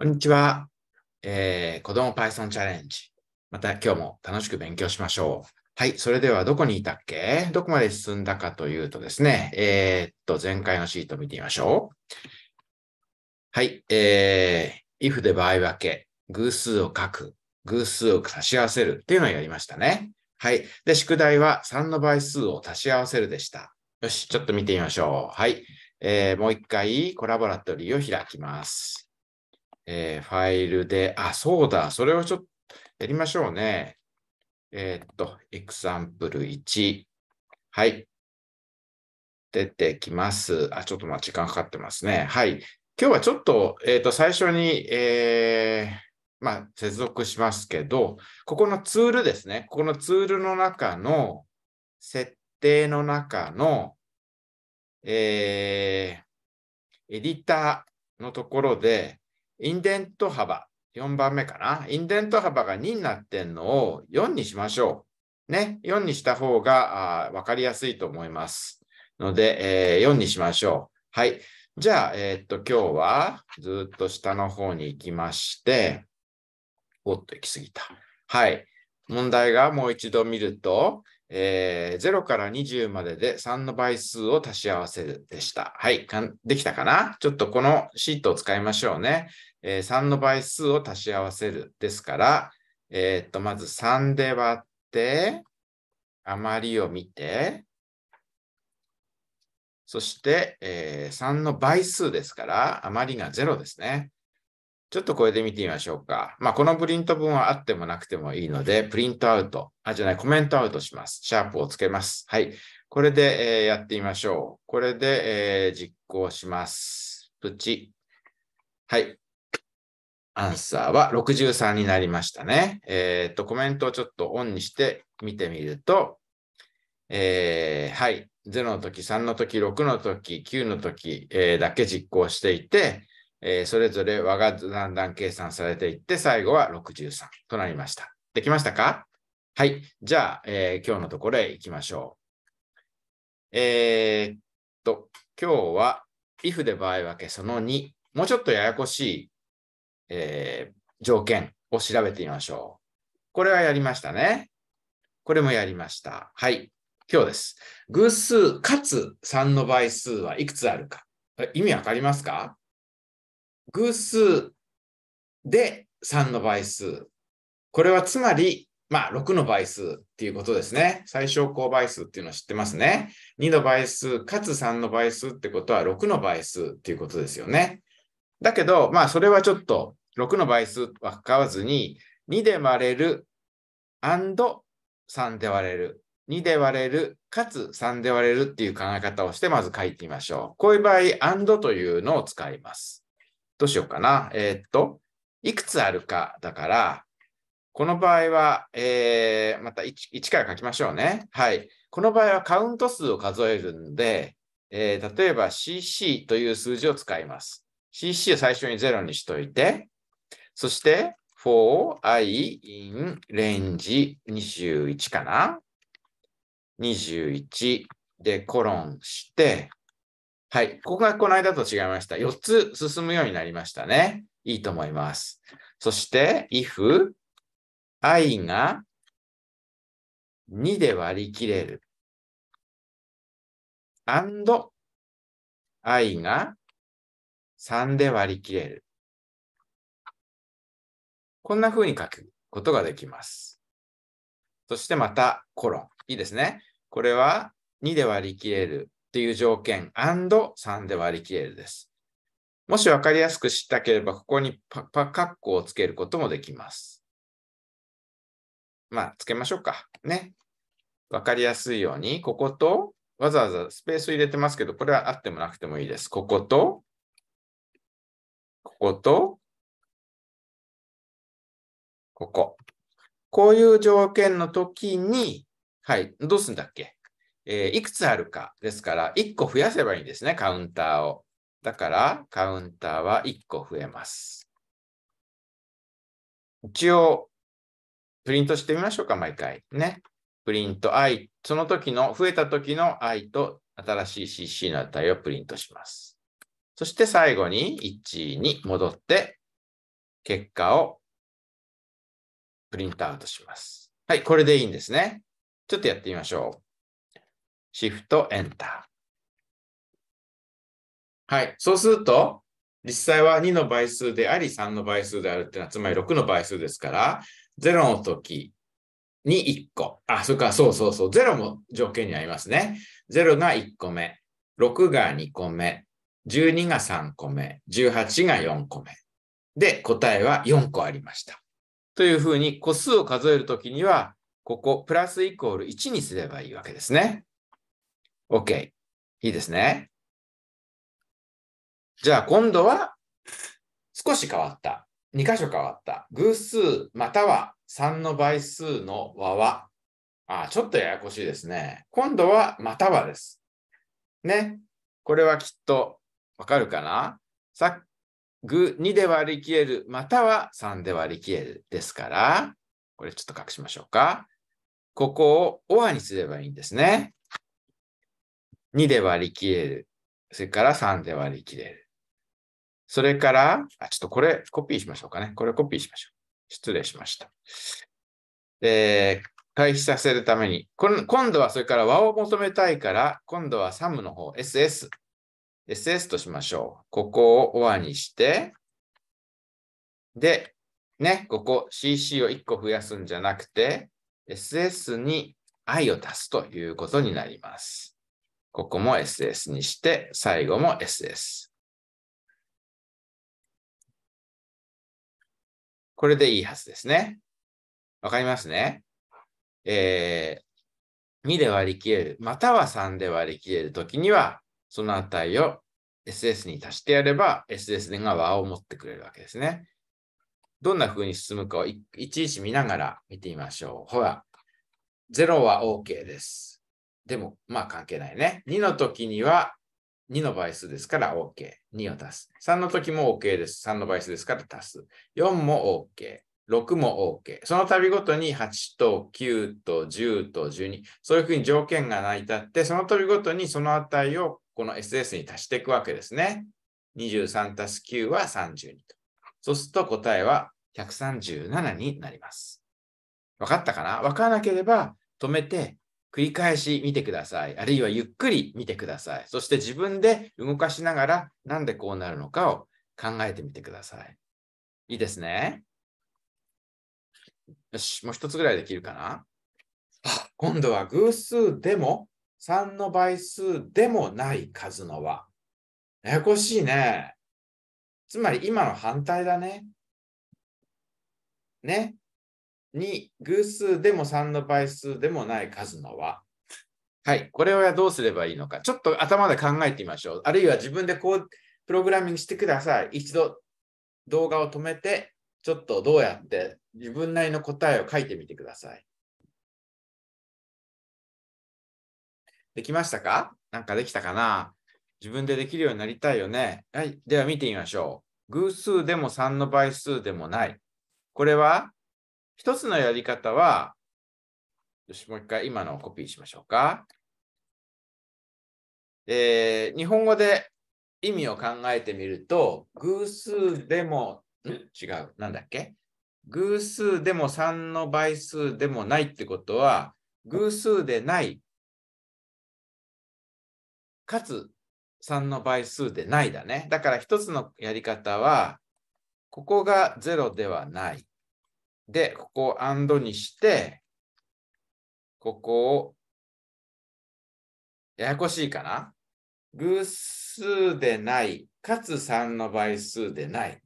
こんにちは。えー、子供 Python チャレンジ。また今日も楽しく勉強しましょう。はい。それではどこにいたっけどこまで進んだかというとですね、えー、っと、前回のシートを見てみましょう。はい。えー、if で場合分け、偶数を書く、偶数を足し合わせるっていうのをやりましたね。はい。で、宿題は3の倍数を足し合わせるでした。よし、ちょっと見てみましょう。はい。えー、もう一回コラボラトリーを開きます。えー、ファイルで、あ、そうだ、それをちょっとやりましょうね。えー、っと、エクサンプル1。はい。出てきます。あ、ちょっとまあ時間かかってますね。はい。今日はちょっと、えっ、と、最初に、えー、まあ、接続しますけど、ここのツールですね。ここのツールの中の、設定の中の、えー、エディターのところで、インデント幅、4番目かな。インデント幅が2になってんのを4にしましょう。ね、4にした方が分かりやすいと思います。ので、えー、4にしましょう。はい。じゃあ、えー、っと、今日はずっと下の方に行きまして、おっと、行き過ぎた。はい。問題がもう一度見ると、えー、0から20までで3の倍数を足し合わせでした。はい。できたかなちょっとこのシートを使いましょうね。えー、3の倍数を足し合わせる。ですから、えー、っと、まず3で割って、余りを見て、そして、えー、3の倍数ですから、余りが0ですね。ちょっとこれで見てみましょうか。まあ、このプリント分はあってもなくてもいいので、プリントアウト、あ、じゃない、コメントアウトします。シャープをつけます。はい。これで、えー、やってみましょう。これで、えー、実行します。プチ。はい。アンサーは63になりましたね。えっ、と、コメントをちょっとオンにして見てみると、えー、はい、0の時、3の時、6の時、9の時、えー、だけ実行していて、えー、それぞれ和がだんだん計算されていって、最後は63となりました。できましたかはい。じゃあ、えー、今日のところへ行きましょう。えー、っと、今日は、if で場合分けその2。もうちょっとややこしいえー、条件を調べてみましょう。これはやりましたね。これもやりました。はい。今日です。偶数かつ3の倍数はいくつあるか。意味わかりますか偶数で3の倍数。これはつまり、まあ、6の倍数っていうことですね。最小公倍数っていうのを知ってますね。2の倍数かつ3の倍数ってことは6の倍数っていうことですよね。だけど、まあ、それはちょっと6の倍数は使わずに、2で割れる &3 で割れる。2で割れる、かつ3で割れるっていう考え方をして、まず書いてみましょう。こういう場合、アンドというのを使います。どうしようかな。えー、っと、いくつあるかだから、この場合は、えー、また 1, 1から書きましょうね。はい。この場合はカウント数を数えるんで、えー、例えば CC という数字を使います。CC を最初に0にしといて、そして、for i in range 21かな ?21 でコロンして、はい、ここがこの間と違いました。4つ進むようになりましたね。いいと思います。そして、if i が2で割り切れる。and i が3で割り切れる。こんな風に書くことができます。そしてまた、コロン。いいですね。これは2で割り切れるっていう条件、3で割り切れるです。もし分かりやすく知ったければ、ここにパパカッコをつけることもできます。まあ、つけましょうか。ね。分かりやすいように、ここと、わざわざスペース入れてますけど、これはあってもなくてもいいです。ここと、ここと、ここ。こういう条件の時に、はい、どうすんだっけえー、いくつあるかですから、1個増やせばいいんですね、カウンターを。だから、カウンターは1個増えます。一応、プリントしてみましょうか、毎回。ね。プリント i、その時の、増えた時の i と新しい cc の値をプリントします。そして最後に1に戻って、結果をプリントアウトします。はい、これでいいんですね。ちょっとやってみましょう。シフトエンター。はい、そうすると、実際は2の倍数であり、3の倍数であるっていうのは、つまり6の倍数ですから、0の時に1個。あ、それか、そうそうそう、0も条件にありますね。0が1個目、6が2個目、12が3個目、18が4個目。で、答えは4個ありました。というふうに個数を数えるときには、ここ、プラスイコール1にすればいいわけですね。OK。いいですね。じゃあ今度は少し変わった。2箇所変わった。偶数または3の倍数の和は。ああ、ちょっとややこしいですね。今度はまたはです。ね。これはきっとわかるかなさっぐ2で割り切れる、または3で割り切れるですから、これちょっと隠しましょうか。ここをオアにすればいいんですね。2で割り切れる。それから3で割り切れる。それから、あ、ちょっとこれコピーしましょうかね。これコピーしましょう。失礼しました。えー、回避させるために、今度はそれから和を求めたいから、今度はサムの方、SS ss としましょう。ここを or にして、で、ね、ここ cc を1個増やすんじゃなくて、ss に i を足すということになります。ここも ss にして、最後も ss。これでいいはずですね。わかりますね。えー、2で割り切れる、または3で割り切れるときには、その値を SS に足してやれば SS が和を持ってくれるわけですね。どんな風に進むかをいちいち見ながら見てみましょう。ほら、0は OK です。でも、まあ関係ないね。2の時には2の倍数ですから OK。2を足す。3の時も OK です。3の倍数ですから足す。4も OK。6も OK。その度ごとに8と9と10と12。そういうふうに条件が成り立って、その度ごとにその値をこの SS に足していくわけですね。23たす9は32と。そうすると答えは137になります。分かったかなわからなければ止めて繰り返し見てください。あるいはゆっくり見てください。そして自分で動かしながらなんでこうなるのかを考えてみてください。いいですね。よし、もう一つぐらいできるかな今度は偶数でも3の倍数でもない数の和。ややこしいね。つまり今の反対だね。ね。2、偶数でも3の倍数でもない数の和。はい。これはどうすればいいのか。ちょっと頭で考えてみましょう。あるいは自分でこう、プログラミングしてください。一度動画を止めて、ちょっとどうやって自分なりの答えを書いてみてください。できましたかなんかできたかな自分でできるようになりたいよね。はい。では見てみましょう。偶数でも3の倍数でもない。これは、一つのやり方は、よし、もう一回今のをコピーしましょうか。えー、日本語で意味を考えてみると、偶数でも、違う、なんだっけ偶数でも3の倍数でもないってことは、偶数でないかつ3の倍数でないだね。だから1つのやり方は、ここが0ではない。で、ここをアンドにして、ここを、ややこしいかな偶数でない、かつ3の倍数でない。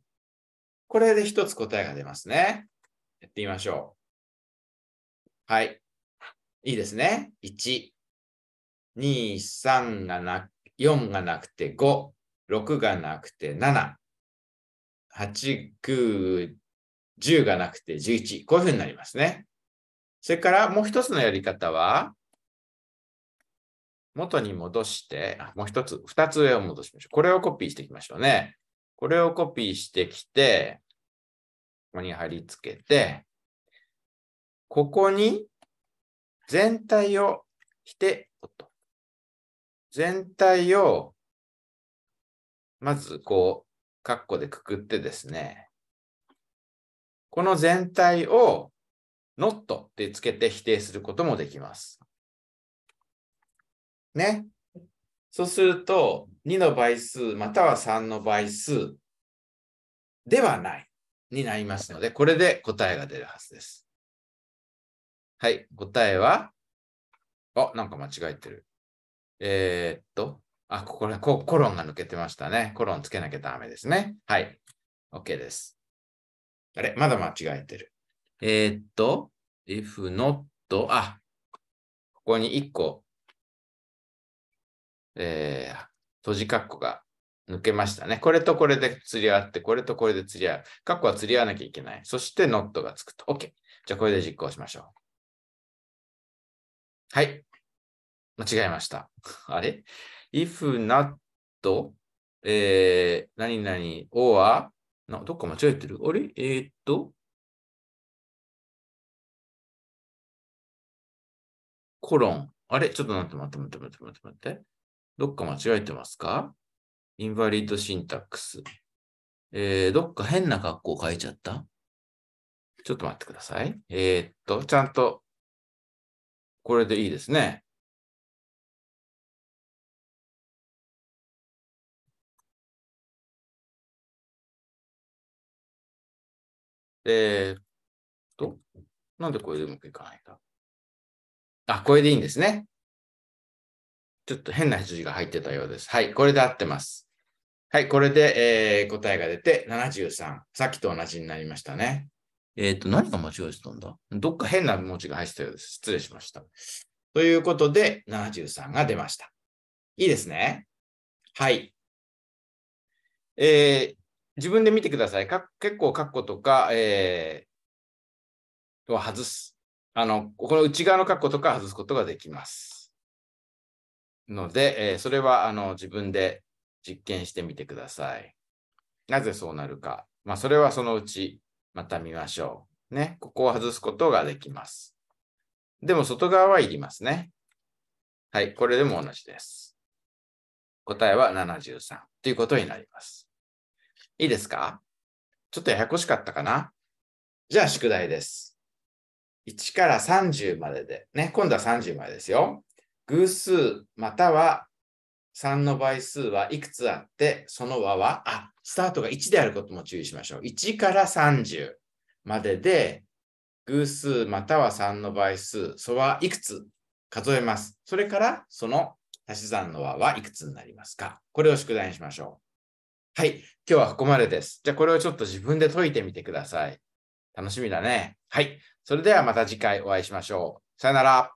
これで1つ答えが出ますね。やってみましょう。はい。いいですね。1。2、3がなく、4がなくて5、6がなくて7、8、9、10がなくて11。こういうふうになりますね。それからもう一つのやり方は、元に戻して、あもう一つ、二つ上を戻しましょう。これをコピーしていきましょうね。これをコピーしてきて、ここに貼り付けて、ここに全体をしておと。全体を、まずこう、カッコでくくってですね、この全体を not ってつけて否定することもできます。ね。そうすると、2の倍数または3の倍数ではないになりますので、これで答えが出るはずです。はい、答えは、あ、なんか間違えてる。えー、っと、あ、ここらコ、コロンが抜けてましたね。コロンつけなきゃダメですね。はい。OK です。あれ、まだ間違えてる。えー、っと、if not, あ、ここに1個、えー、閉じ括弧が抜けましたね。これとこれで釣り合って、これとこれで釣り合う。括弧は釣り合わなきゃいけない。そして not がつくと。OK。じゃあこれで実行しましょう。はい。間違えました。あれ ?if not, えー、何々 or どっか間違えてるあれえー、っと、コロン。あれちょっと待って待って待って待って待って待って。どっか間違えてますかインバリッドシンタックス。えー、どっか変な格好書いちゃったちょっと待ってください。えー、っと、ちゃんと、これでいいですね。えー、っと、なんでこれでうまくいかないんだあ、これでいいんですね。ちょっと変な羊が入ってたようです。はい、これで合ってます。はい、これで、えー、答えが出て73。さっきと同じになりましたね。えっ、ー、と、何が間違えてたんだどっか変な文字が入ってたようです。失礼しました。ということで、73が出ました。いいですね。はい。えー、自分で見てください。か結構、カッコとか、えー、を外す。あの、この内側のカッコとか外すことができます。ので、えー、それはあの自分で実験してみてください。なぜそうなるか。まあ、それはそのうちまた見ましょう。ね。ここを外すことができます。でも、外側はいりますね。はい。これでも同じです。答えは73ということになります。いいですかちょっとややこしかったかなじゃあ宿題です。1から30までで、ね、今度は30までですよ。偶数または3の倍数はいくつあって、その和は、あ、スタートが1であることも注意しましょう。1から30までで、偶数または3の倍数、そはいくつ数えます。それから、その足し算の和はいくつになりますかこれを宿題にしましょう。はい。今日はここまでです。じゃあこれをちょっと自分で解いてみてください。楽しみだね。はい。それではまた次回お会いしましょう。さよなら。